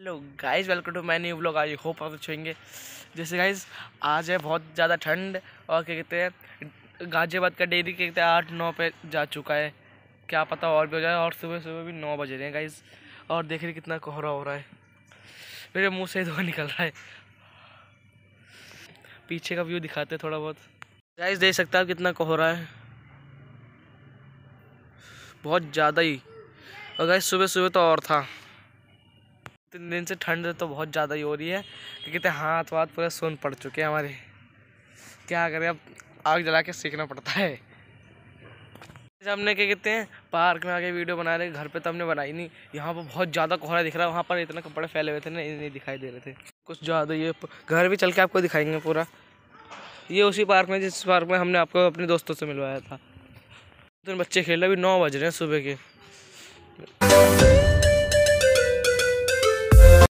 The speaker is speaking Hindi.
hello guys welcome to my new vlog I hope आप छुएंगे जैसे गाइस आज है बहुत ज़्यादा ठंड और क्या कहते हैं गाजियाबाद का डेरी क्या कहते हैं आठ नौ पे जा चुका है क्या पता और भी हो जाए और सुबह सुबह भी नौ बज रहे हैं गाइस और देख रहे कितना कोहरा हो रहा है मेरे मुंह से धुआं निकल रहा है पीछे का व्यू दिखाते थोड़ा बहुत गाइस देख सकते आप कितना कोहरा है बहुत ज़्यादा ही और गाइस सुबह सुबह तो और था तीन दिन से ठंड तो बहुत ज़्यादा ही हो रही है कि कहते हाथ वाथ पूरा सुन पड़ चुके हैं हमारे क्या करें अब आग जला के सीखना पड़ता है हमने क्या कहते हैं पार्क में आके वीडियो बना रहे घर पे तो हमने बनाई नहीं यहाँ पर बहुत ज़्यादा कोहरा दिख रहा है वहाँ पर इतना कपड़े फैले हुए थे ना नहीं दिखाई दे रहे थे कुछ ज़्यादा ये घर भी चल के आपको दिखाएंगे पूरा ये उसी पार्क में जिस पार्क में हमने आपको अपने दोस्तों से मिलवाया था तो बच्चे खेल रहे अभी नौ बज रहे हैं सुबह के